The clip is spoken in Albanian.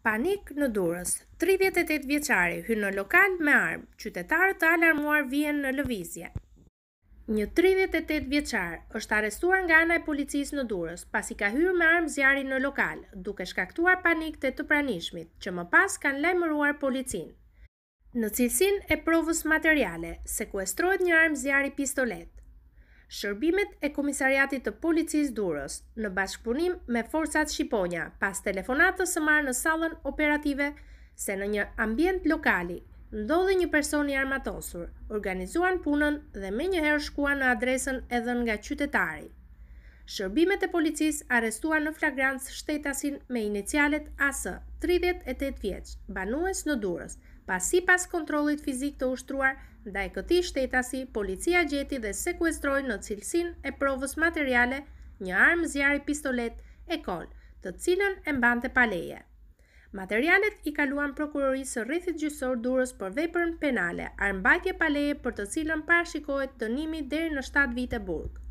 Panik në durës. 38 vjeqari hy në lokal me armë, qytetarë të alarmuar vjen në lëvizje. Një 38 vjeqar është arestuar nga anaj policis në durës, pas i ka hyrë me armë zjarin në lokal, duke shkaktuar panik të të pranishmit, që më pas kanë lejmëruar policin. Në cilsin e provës materiale, sekuestrojt një armë zjarin pistolet, shërbimet e komisariatit të policisë durës në bashkëpunim me forcat Shqiponja pas telefonatës së marë në salën operative se në një ambient lokali ndodhe një person i armatosur, organizuan punën dhe me njëherë shkuan në adresën edhe nga qytetari. Shërbimet e policis arestuar në flagrantës shtetasin me inicialet AS, 38 vjeç, banues në durës, pasi pas kontrolit fizik të ushtruar, da e këti shtetasi, policia gjeti dhe sekuestroj në cilsin e provës materiale një armë zjarë pistolet e kol, të cilën e mbante paleje. Materialet i kaluan prokurorisë së rrethit gjysor durës për veprën penale, armbajtje paleje për të cilën parashikohet dënimi deri në 7 vite burg.